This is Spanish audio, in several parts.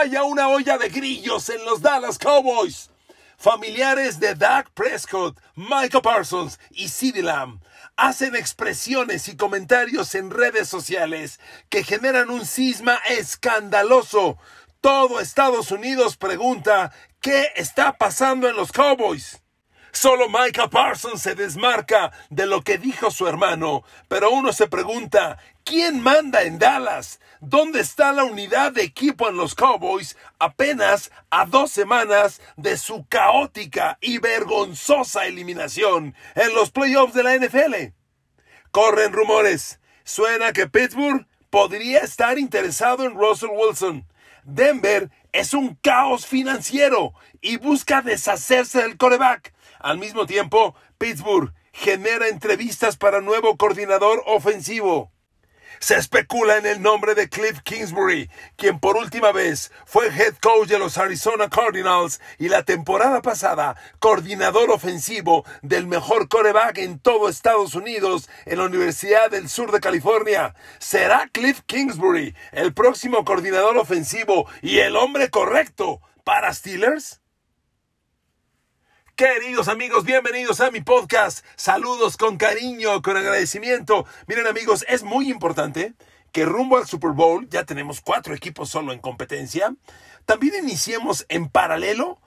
Hay una olla de grillos en los Dallas Cowboys. Familiares de Doug Prescott, Michael Parsons y CeeDee Lamb hacen expresiones y comentarios en redes sociales que generan un cisma escandaloso. Todo Estados Unidos pregunta, ¿qué está pasando en los Cowboys? Solo Michael Parsons se desmarca de lo que dijo su hermano, pero uno se pregunta, ¿quién manda en Dallas? ¿Dónde está la unidad de equipo en los Cowboys apenas a dos semanas de su caótica y vergonzosa eliminación en los playoffs de la NFL? Corren rumores. Suena que Pittsburgh podría estar interesado en Russell Wilson. Denver es un caos financiero y busca deshacerse del coreback al mismo tiempo, Pittsburgh genera entrevistas para nuevo coordinador ofensivo. Se especula en el nombre de Cliff Kingsbury, quien por última vez fue head coach de los Arizona Cardinals y la temporada pasada coordinador ofensivo del mejor coreback en todo Estados Unidos en la Universidad del Sur de California. ¿Será Cliff Kingsbury el próximo coordinador ofensivo y el hombre correcto para Steelers? Queridos amigos, bienvenidos a mi podcast. Saludos con cariño, con agradecimiento. Miren amigos, es muy importante que rumbo al Super Bowl, ya tenemos cuatro equipos solo en competencia, también iniciemos en paralelo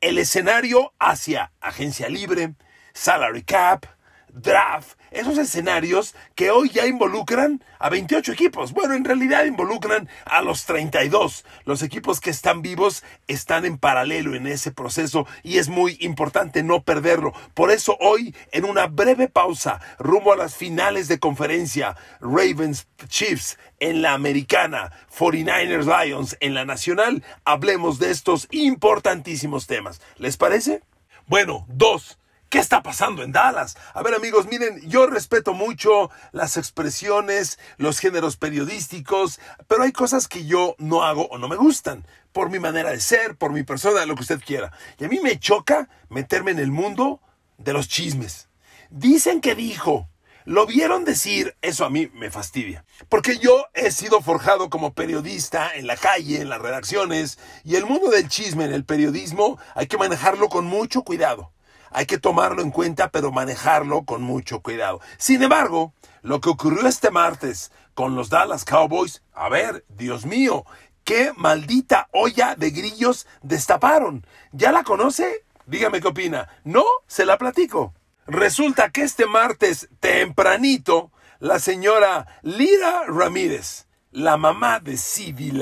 el escenario hacia agencia libre, salary cap, draft esos escenarios que hoy ya involucran a 28 equipos. Bueno, en realidad involucran a los 32. Los equipos que están vivos están en paralelo en ese proceso y es muy importante no perderlo. Por eso hoy, en una breve pausa, rumbo a las finales de conferencia, Ravens Chiefs en la americana, 49ers Lions en la nacional, hablemos de estos importantísimos temas. ¿Les parece? Bueno, dos, ¿Qué está pasando en Dallas? A ver amigos, miren, yo respeto mucho las expresiones, los géneros periodísticos, pero hay cosas que yo no hago o no me gustan, por mi manera de ser, por mi persona, lo que usted quiera. Y a mí me choca meterme en el mundo de los chismes. Dicen que dijo, lo vieron decir, eso a mí me fastidia. Porque yo he sido forjado como periodista en la calle, en las redacciones, y el mundo del chisme en el periodismo hay que manejarlo con mucho cuidado. Hay que tomarlo en cuenta, pero manejarlo con mucho cuidado. Sin embargo, lo que ocurrió este martes con los Dallas Cowboys, a ver, Dios mío, qué maldita olla de grillos destaparon. ¿Ya la conoce? Dígame qué opina. No, se la platico. Resulta que este martes tempranito, la señora Lira Ramírez, la mamá de CD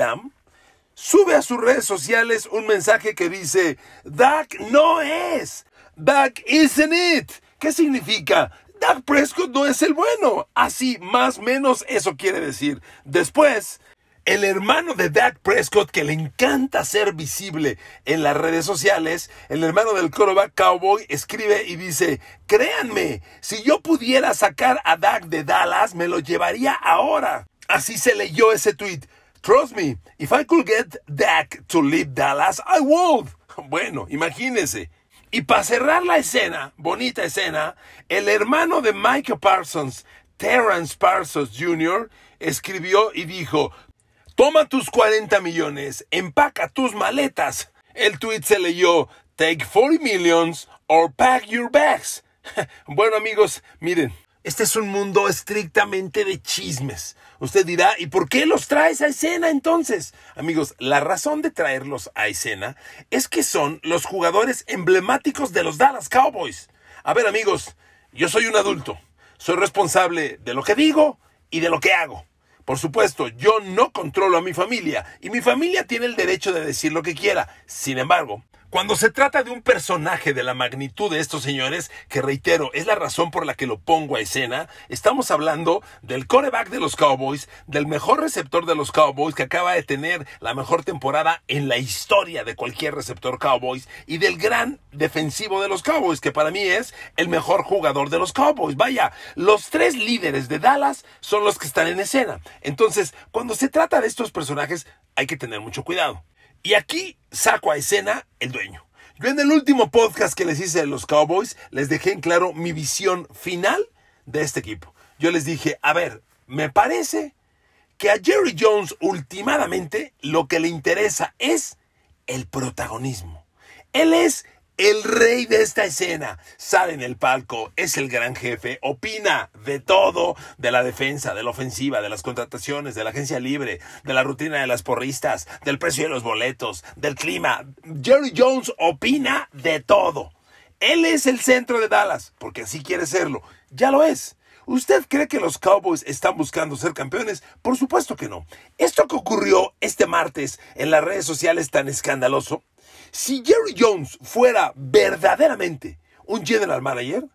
sube a sus redes sociales un mensaje que dice, Dak no es, Dak isn't it? ¿Qué significa? Dak Prescott no es el bueno. Así, más o menos eso quiere decir. Después, el hermano de Dak Prescott, que le encanta ser visible en las redes sociales, el hermano del coreback cowboy, escribe y dice, créanme, si yo pudiera sacar a Dak de Dallas, me lo llevaría ahora. Así se leyó ese tweet. Trust me, if I could get Dak to leave Dallas, I would. Bueno, imagínense. Y para cerrar la escena, bonita escena, el hermano de Michael Parsons, Terrence Parsons Jr., escribió y dijo, toma tus 40 millones, empaca tus maletas. El tweet se leyó, take 40 millions or pack your bags. bueno amigos, miren, este es un mundo estrictamente de chismes. Usted dirá, ¿y por qué los traes a escena entonces? Amigos, la razón de traerlos a escena es que son los jugadores emblemáticos de los Dallas Cowboys. A ver amigos, yo soy un adulto, soy responsable de lo que digo y de lo que hago. Por supuesto, yo no controlo a mi familia y mi familia tiene el derecho de decir lo que quiera. Sin embargo, cuando se trata de un personaje de la magnitud de estos señores, que reitero, es la razón por la que lo pongo a escena, estamos hablando del coreback de los Cowboys, del mejor receptor de los Cowboys que acaba de tener la mejor temporada en la historia de cualquier receptor Cowboys y del gran defensivo de los Cowboys, que para mí es el mejor jugador de los Cowboys. Vaya, los tres líderes de Dallas son los que están en escena. Entonces, cuando se trata de estos personajes, hay que tener mucho cuidado. Y aquí saco a escena el dueño. Yo en el último podcast que les hice de los Cowboys les dejé en claro mi visión final de este equipo. Yo les dije, a ver, me parece que a Jerry Jones últimamente lo que le interesa es el protagonismo. Él es el rey de esta escena sale en el palco, es el gran jefe, opina de todo, de la defensa, de la ofensiva, de las contrataciones, de la agencia libre, de la rutina de las porristas, del precio de los boletos, del clima. Jerry Jones opina de todo. Él es el centro de Dallas, porque así quiere serlo. Ya lo es. ¿Usted cree que los Cowboys están buscando ser campeones? Por supuesto que no. Esto que ocurrió este martes en las redes sociales tan escandaloso si Jerry Jones fuera verdaderamente un general manager,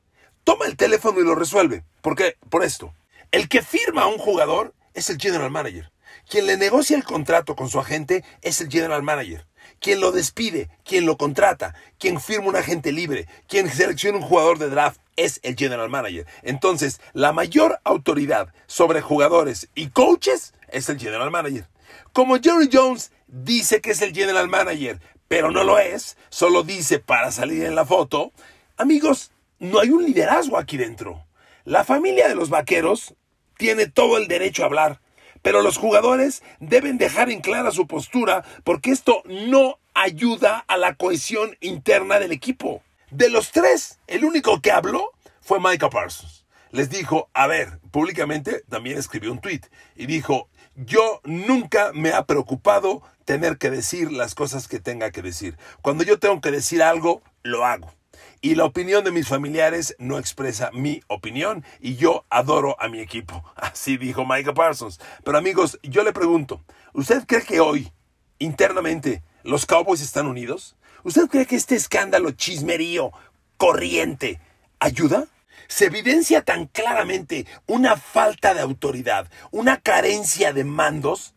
toma el teléfono y lo resuelve. ¿Por qué? Por esto. El que firma a un jugador es el general manager. Quien le negocia el contrato con su agente es el general manager. Quien lo despide, quien lo contrata, quien firma un agente libre, quien selecciona un jugador de draft es el general manager. Entonces, la mayor autoridad sobre jugadores y coaches es el general manager. Como Jerry Jones dice que es el general manager, pero no lo es, solo dice para salir en la foto, amigos, no hay un liderazgo aquí dentro. La familia de los vaqueros tiene todo el derecho a hablar, pero los jugadores deben dejar en clara su postura porque esto no ayuda a la cohesión interna del equipo. De los tres, el único que habló fue Michael Parsons. Les dijo, a ver, públicamente también escribió un tweet y dijo, yo nunca me ha preocupado tener que decir las cosas que tenga que decir. Cuando yo tengo que decir algo, lo hago. Y la opinión de mis familiares no expresa mi opinión y yo adoro a mi equipo. Así dijo Michael Parsons. Pero amigos, yo le pregunto, ¿usted cree que hoy, internamente, los Cowboys están unidos? ¿Usted cree que este escándalo, chismerío, corriente, ayuda? se evidencia tan claramente una falta de autoridad, una carencia de mandos,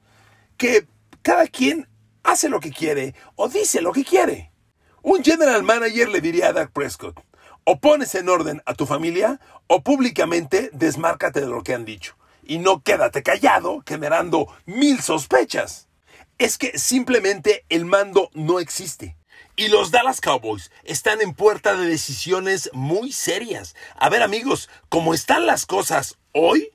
que cada quien hace lo que quiere o dice lo que quiere. Un general manager le diría a Doug Prescott, o pones en orden a tu familia o públicamente desmárcate de lo que han dicho y no quédate callado generando mil sospechas. Es que simplemente el mando no existe. Y los Dallas Cowboys están en puerta de decisiones muy serias. A ver amigos, ¿cómo están las cosas hoy,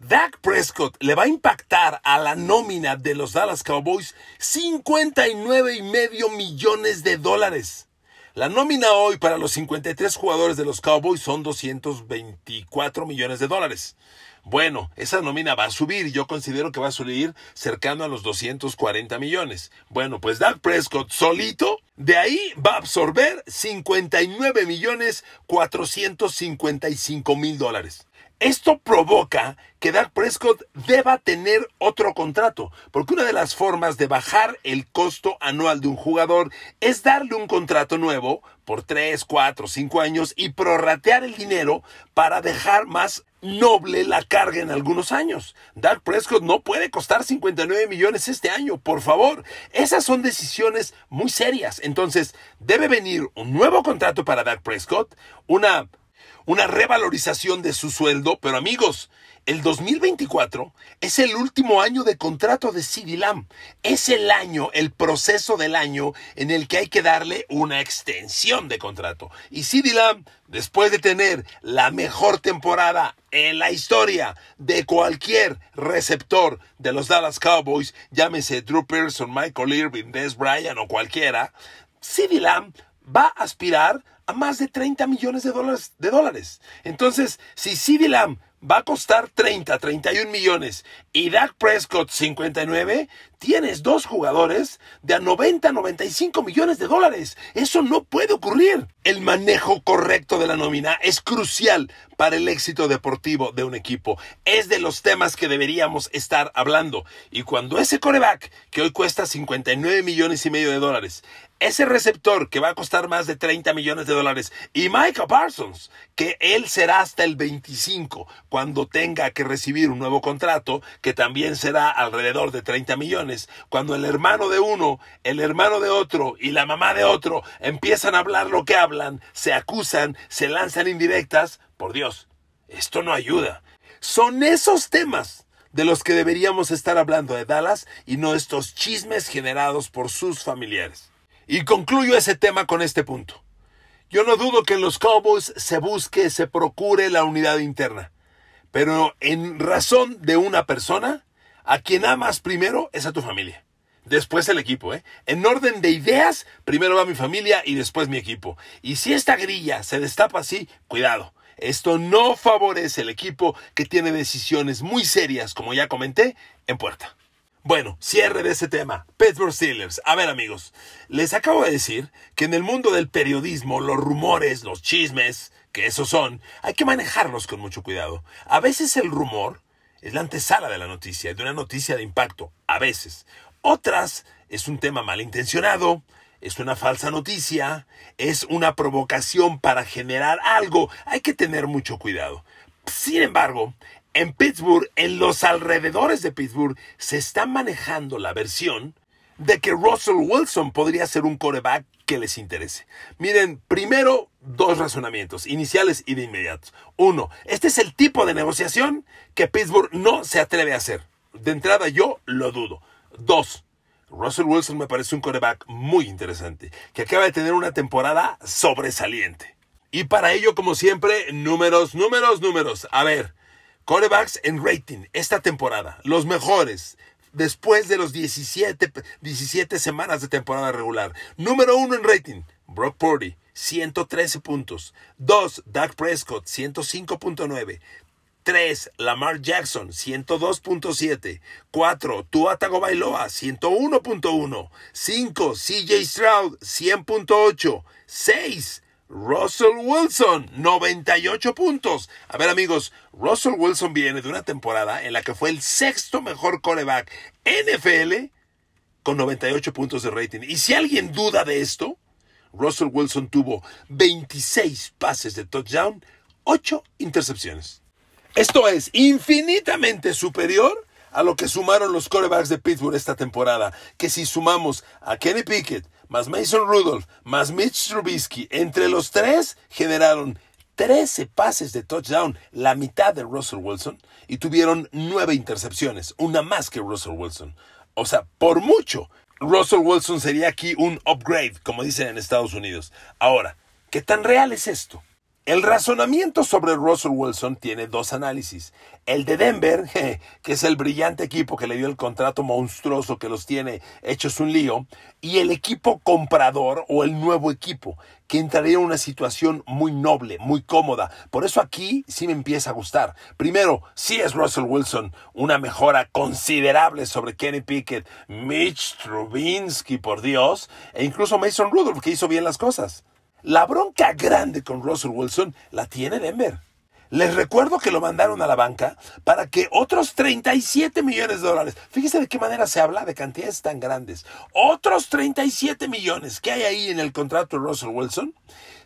Dak Prescott le va a impactar a la nómina de los Dallas Cowboys 59 y medio millones de dólares. La nómina hoy para los 53 jugadores de los Cowboys son 224 millones de dólares. Bueno, esa nómina va a subir, yo considero que va a subir cercano a los 240 millones. Bueno, pues Dak Prescott solito de ahí va a absorber 59 millones 455 mil dólares. Esto provoca que Dak Prescott deba tener otro contrato, porque una de las formas de bajar el costo anual de un jugador es darle un contrato nuevo por 3, 4, 5 años y prorratear el dinero para dejar más noble la carga en algunos años. Dak Prescott no puede costar 59 millones este año, por favor. Esas son decisiones muy serias. Entonces, debe venir un nuevo contrato para Dak Prescott, una una revalorización de su sueldo, pero amigos, el 2024 es el último año de contrato de CD Lamb. Es el año, el proceso del año en el que hay que darle una extensión de contrato. Y CD Lamb, después de tener la mejor temporada en la historia de cualquier receptor de los Dallas Cowboys, llámese Drew Pearson, Michael Irving, Des Bryant o cualquiera, CD Lamb va a aspirar a más de 30 millones de dólares. De dólares. Entonces, si CD Lamb va a costar 30, 31 millones y Dak Prescott 59, tienes dos jugadores de a 90 95 millones de dólares. Eso no puede ocurrir. El manejo correcto de la nómina es crucial para el éxito deportivo de un equipo. Es de los temas que deberíamos estar hablando. Y cuando ese coreback, que hoy cuesta 59 millones y medio de dólares, ese receptor que va a costar más de 30 millones de dólares y Michael Parsons, que él será hasta el 25 cuando tenga que recibir un nuevo contrato que también será alrededor de 30 millones, cuando el hermano de uno, el hermano de otro y la mamá de otro empiezan a hablar lo que hablan, se acusan, se lanzan indirectas, por Dios, esto no ayuda. Son esos temas de los que deberíamos estar hablando de Dallas y no estos chismes generados por sus familiares. Y concluyo ese tema con este punto. Yo no dudo que en los Cowboys se busque, se procure la unidad interna. Pero en razón de una persona, a quien amas primero es a tu familia. Después el equipo, ¿eh? En orden de ideas, primero va mi familia y después mi equipo. Y si esta grilla se destapa así, cuidado. Esto no favorece el equipo que tiene decisiones muy serias, como ya comenté, en puerta. Bueno, cierre de ese tema. Pittsburgh Steelers. A ver amigos, les acabo de decir que en el mundo del periodismo, los rumores, los chismes, que esos son, hay que manejarlos con mucho cuidado. A veces el rumor es la antesala de la noticia, de una noticia de impacto, a veces. Otras es un tema malintencionado, es una falsa noticia, es una provocación para generar algo. Hay que tener mucho cuidado. Sin embargo, en Pittsburgh, en los alrededores de Pittsburgh, se está manejando la versión de que Russell Wilson podría ser un coreback que les interese. Miren, primero, dos razonamientos, iniciales y de inmediato. Uno, este es el tipo de negociación que Pittsburgh no se atreve a hacer. De entrada, yo lo dudo. Dos, Russell Wilson me parece un coreback muy interesante, que acaba de tener una temporada sobresaliente. Y para ello, como siempre, números, números, números. A ver, Corebacks en rating esta temporada, los mejores después de los 17, 17 semanas de temporada regular. Número uno en rating, Brock Purdy, 113 puntos. 2, Dak Prescott, 105.9. 3. Lamar Jackson, 102.7. 4. Tua Bailoa, 101.1. 5. CJ Stroud, 100.8. 6. Russell Wilson, 98 puntos. A ver amigos, Russell Wilson viene de una temporada en la que fue el sexto mejor coreback NFL con 98 puntos de rating. Y si alguien duda de esto, Russell Wilson tuvo 26 pases de touchdown, 8 intercepciones. Esto es infinitamente superior a lo que sumaron los corebacks de Pittsburgh esta temporada, que si sumamos a Kenny Pickett, más Mason Rudolph, más Mitch Trubisky, entre los tres generaron 13 pases de touchdown, la mitad de Russell Wilson, y tuvieron nueve intercepciones, una más que Russell Wilson. O sea, por mucho, Russell Wilson sería aquí un upgrade, como dicen en Estados Unidos. Ahora, ¿qué tan real es esto? El razonamiento sobre Russell Wilson tiene dos análisis. El de Denver, que es el brillante equipo que le dio el contrato monstruoso que los tiene hechos un lío, y el equipo comprador o el nuevo equipo, que entraría en una situación muy noble, muy cómoda. Por eso aquí sí me empieza a gustar. Primero, sí es Russell Wilson una mejora considerable sobre Kenny Pickett, Mitch Trubinsky, por Dios, e incluso Mason Rudolph, que hizo bien las cosas. La bronca grande con Russell Wilson la tiene Denver. Les recuerdo que lo mandaron a la banca para que otros 37 millones de dólares, fíjense de qué manera se habla de cantidades tan grandes, otros 37 millones que hay ahí en el contrato de Russell Wilson,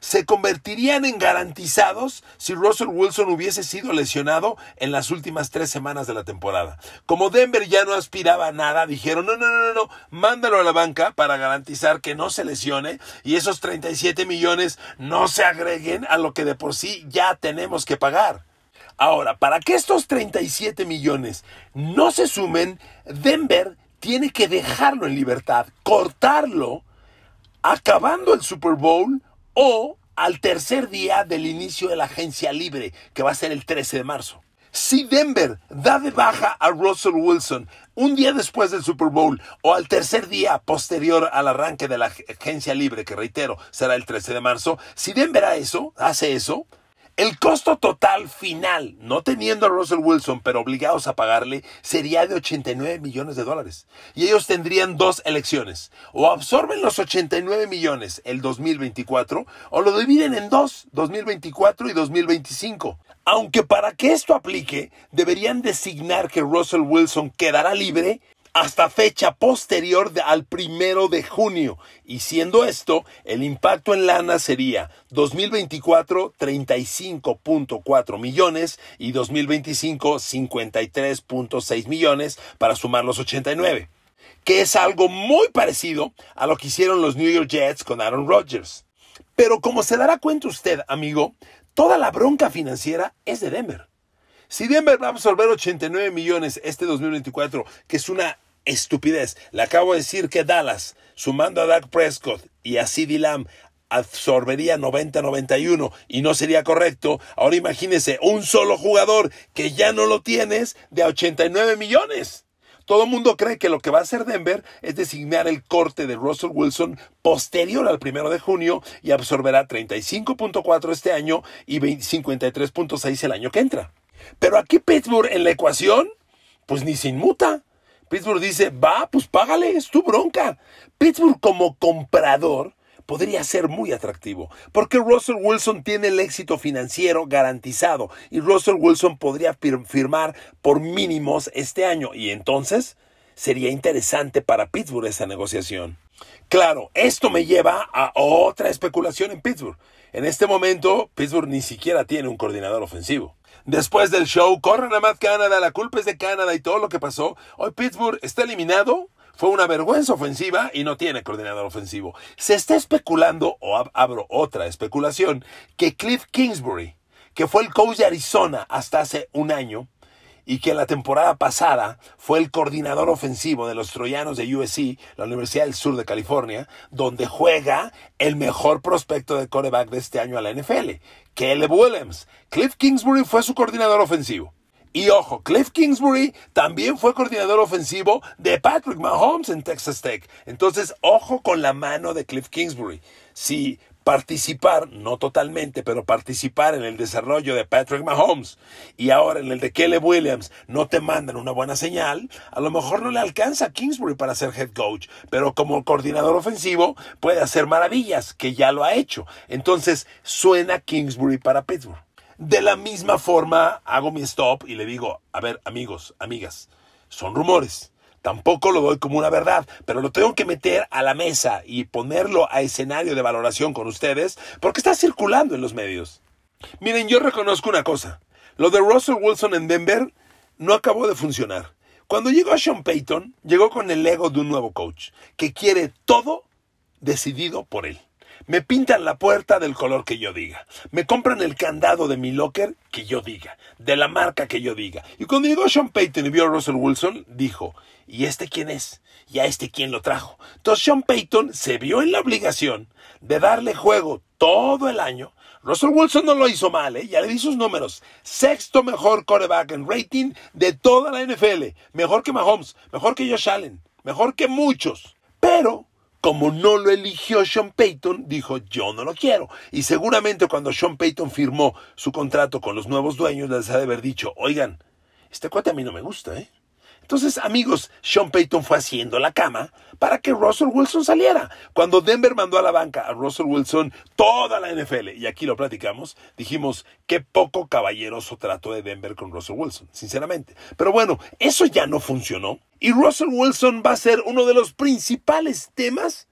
se convertirían en garantizados si Russell Wilson hubiese sido lesionado en las últimas tres semanas de la temporada. Como Denver ya no aspiraba a nada, dijeron, no, no, no, no, mándalo a la banca para garantizar que no se lesione y esos 37 millones no se agreguen a lo que de por sí ya tenemos que pagar Ahora, para que estos 37 millones no se sumen, Denver tiene que dejarlo en libertad, cortarlo, acabando el Super Bowl o al tercer día del inicio de la agencia libre, que va a ser el 13 de marzo. Si Denver da de baja a Russell Wilson un día después del Super Bowl o al tercer día posterior al arranque de la agencia libre, que reitero será el 13 de marzo, si Denver eso, hace eso, el costo total final, no teniendo a Russell Wilson, pero obligados a pagarle, sería de 89 millones de dólares. Y ellos tendrían dos elecciones. O absorben los 89 millones el 2024, o lo dividen en dos, 2024 y 2025. Aunque para que esto aplique, deberían designar que Russell Wilson quedará libre hasta fecha posterior al primero de junio. Y siendo esto, el impacto en lana sería 2024 35.4 millones y 2025 53.6 millones para sumar los 89 que es algo muy parecido a lo que hicieron los New York Jets con Aaron Rodgers. Pero como se dará cuenta usted, amigo, toda la bronca financiera es de Denver. Si Denver va a absorber 89 millones este 2024, que es una estupidez. Le acabo de decir que Dallas, sumando a Dak Prescott y a CD Lamb, absorbería 90-91 y no sería correcto. Ahora imagínese un solo jugador que ya no lo tienes de 89 millones. Todo el mundo cree que lo que va a hacer Denver es designar el corte de Russell Wilson posterior al primero de junio y absorberá 35.4 este año y 53.6 el año que entra. Pero aquí Pittsburgh en la ecuación, pues ni se inmuta. Pittsburgh dice, va, pues págale, es tu bronca. Pittsburgh como comprador podría ser muy atractivo, porque Russell Wilson tiene el éxito financiero garantizado y Russell Wilson podría firmar por mínimos este año y entonces sería interesante para Pittsburgh esa negociación. Claro, esto me lleva a otra especulación en Pittsburgh. En este momento, Pittsburgh ni siquiera tiene un coordinador ofensivo. Después del show, corren a Matt Canada, la culpa es de Canadá y todo lo que pasó. Hoy Pittsburgh está eliminado. Fue una vergüenza ofensiva y no tiene coordinador ofensivo. Se está especulando, o abro otra especulación, que Cliff Kingsbury, que fue el coach de Arizona hasta hace un año, y que la temporada pasada fue el coordinador ofensivo de los troyanos de USC, la Universidad del Sur de California, donde juega el mejor prospecto de coreback de este año a la NFL, Caleb Williams. Cliff Kingsbury fue su coordinador ofensivo. Y ojo, Cliff Kingsbury también fue coordinador ofensivo de Patrick Mahomes en Texas Tech. Entonces, ojo con la mano de Cliff Kingsbury. Si participar, no totalmente, pero participar en el desarrollo de Patrick Mahomes y ahora en el de Kelly Williams no te mandan una buena señal, a lo mejor no le alcanza a Kingsbury para ser head coach, pero como coordinador ofensivo puede hacer maravillas, que ya lo ha hecho. Entonces suena Kingsbury para Pittsburgh. De la misma forma hago mi stop y le digo, a ver amigos, amigas, son rumores. Tampoco lo doy como una verdad, pero lo tengo que meter a la mesa y ponerlo a escenario de valoración con ustedes porque está circulando en los medios. Miren, yo reconozco una cosa. Lo de Russell Wilson en Denver no acabó de funcionar. Cuando llegó a Sean Payton, llegó con el ego de un nuevo coach, que quiere todo decidido por él. Me pintan la puerta del color que yo diga. Me compran el candado de mi locker que yo diga. De la marca que yo diga. Y cuando llegó Sean Payton y vio a Russell Wilson, dijo, ¿y este quién es? ¿Y a este quién lo trajo? Entonces Sean Payton se vio en la obligación de darle juego todo el año. Russell Wilson no lo hizo mal, ¿eh? ya le di sus números. Sexto mejor coreback en rating de toda la NFL. Mejor que Mahomes, mejor que Josh Allen, mejor que muchos. Pero como no lo eligió Sean Payton, dijo yo no lo quiero. Y seguramente cuando Sean Payton firmó su contrato con los nuevos dueños, les ha de haber dicho, oigan, este cuate a mí no me gusta, ¿eh? Entonces, amigos, Sean Payton fue haciendo la cama para que Russell Wilson saliera. Cuando Denver mandó a la banca a Russell Wilson toda la NFL, y aquí lo platicamos, dijimos qué poco caballeroso trató de Denver con Russell Wilson, sinceramente. Pero bueno, eso ya no funcionó. Y Russell Wilson va a ser uno de los principales temas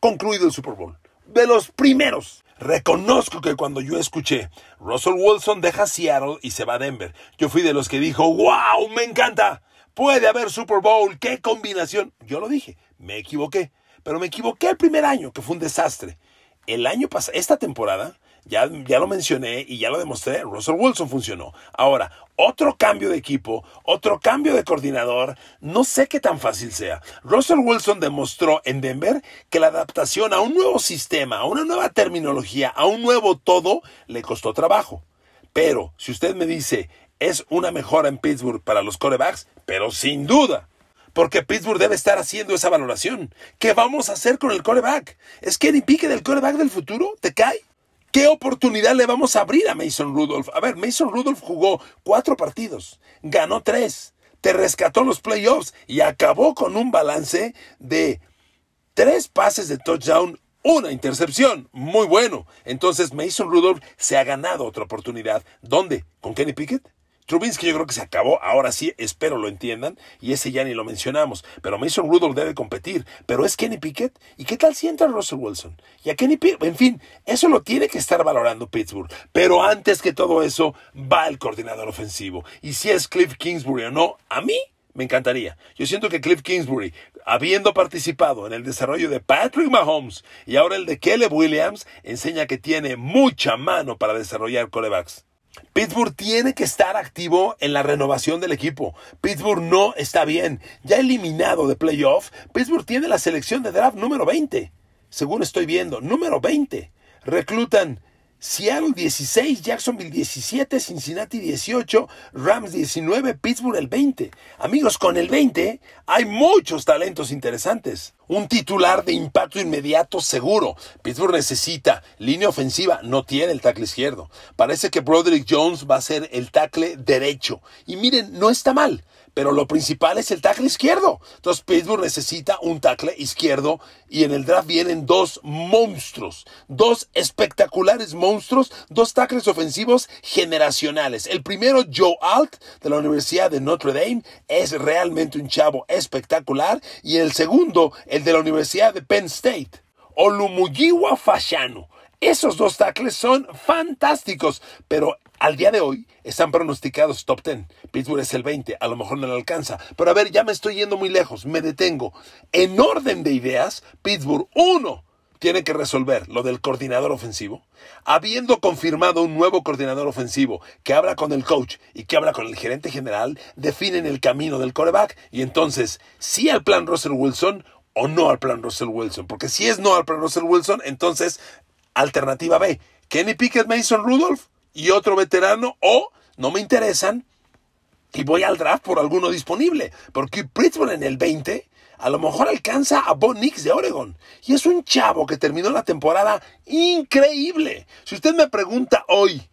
concluido el Super Bowl. De los primeros. Reconozco que cuando yo escuché Russell Wilson deja Seattle y se va a Denver, yo fui de los que dijo, wow, me encanta Puede haber Super Bowl. ¡Qué combinación! Yo lo dije, me equivoqué. Pero me equivoqué el primer año, que fue un desastre. El año pasado, esta temporada, ya, ya, lo mencioné y ya lo demostré, Russell Wilson funcionó. Ahora, otro cambio de equipo, otro cambio de coordinador, no sé qué tan fácil sea. Russell Wilson demostró en Denver que la adaptación a un nuevo sistema, a una nueva terminología, a un nuevo todo, le costó trabajo. Pero si usted me dice, es una mejora en Pittsburgh para los corebacks, pero sin duda. Porque Pittsburgh debe estar haciendo esa valoración. ¿Qué vamos a hacer con el coreback? ¿Es Kenny Pickett el coreback del futuro? ¿Te cae? ¿Qué oportunidad le vamos a abrir a Mason Rudolph? A ver, Mason Rudolph jugó cuatro partidos, ganó tres, te rescató los playoffs y acabó con un balance de tres pases de touchdown, una intercepción. Muy bueno. Entonces Mason Rudolph se ha ganado otra oportunidad. ¿Dónde? ¿Con Kenny Pickett? Trubinsky yo creo que se acabó, ahora sí, espero lo entiendan, y ese ya ni lo mencionamos, pero Mason Rudolph debe competir, pero es Kenny Pickett, ¿y qué tal si entra Russell Wilson? Y a Kenny Pickett, en fin, eso lo tiene que estar valorando Pittsburgh, pero antes que todo eso, va el coordinador ofensivo, y si es Cliff Kingsbury o no, a mí me encantaría. Yo siento que Cliff Kingsbury, habiendo participado en el desarrollo de Patrick Mahomes y ahora el de Caleb Williams, enseña que tiene mucha mano para desarrollar colebacks. Pittsburgh tiene que estar activo en la renovación del equipo. Pittsburgh no está bien. Ya eliminado de playoff, Pittsburgh tiene la selección de draft número 20. Según estoy viendo, número 20. Reclutan Seattle 16, Jacksonville 17, Cincinnati 18, Rams 19, Pittsburgh el 20. Amigos, con el 20 hay muchos talentos interesantes. Un titular de impacto inmediato seguro. Pittsburgh necesita línea ofensiva, no tiene el tackle izquierdo. Parece que Broderick Jones va a ser el tackle derecho. Y miren, no está mal pero lo principal es el tackle izquierdo. Entonces Pittsburgh necesita un tackle izquierdo y en el draft vienen dos monstruos, dos espectaculares monstruos, dos tackles ofensivos generacionales. El primero, Joe Alt, de la Universidad de Notre Dame, es realmente un chavo espectacular. Y el segundo, el de la Universidad de Penn State, Olumuyiwa Fashanu. Esos dos tackles son fantásticos, pero al día de hoy están pronosticados top 10. Pittsburgh es el 20, a lo mejor no le alcanza. Pero a ver, ya me estoy yendo muy lejos, me detengo. En orden de ideas, Pittsburgh 1 tiene que resolver lo del coordinador ofensivo. Habiendo confirmado un nuevo coordinador ofensivo que habla con el coach y que habla con el gerente general, definen el camino del coreback y entonces, sí al plan Russell Wilson o no al plan Russell Wilson. Porque si es no al plan Russell Wilson, entonces, alternativa B, Kenny Pickett, Mason Rudolph y otro veterano, o no me interesan y voy al draft por alguno disponible. Porque Pittsburgh en el 20 a lo mejor alcanza a Bo Nix de Oregon. Y es un chavo que terminó la temporada increíble. Si usted me pregunta hoy,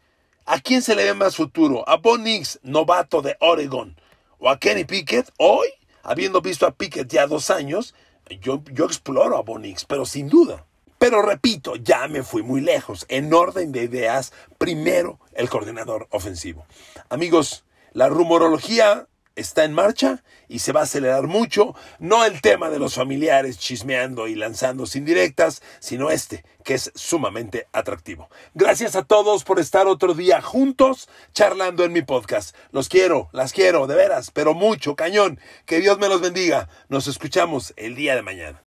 ¿a quién se le ve más futuro? ¿A Bo novato de Oregon? ¿O a Kenny Pickett? Hoy, habiendo visto a Pickett ya dos años, yo, yo exploro a Bo Nix, pero sin duda. Pero repito, ya me fui muy lejos. En orden de ideas, primero el coordinador ofensivo. Amigos, la rumorología está en marcha y se va a acelerar mucho, no el tema de los familiares chismeando y lanzando sin directas, sino este, que es sumamente atractivo. Gracias a todos por estar otro día juntos charlando en mi podcast. Los quiero, las quiero, de veras, pero mucho, cañón. Que Dios me los bendiga. Nos escuchamos el día de mañana.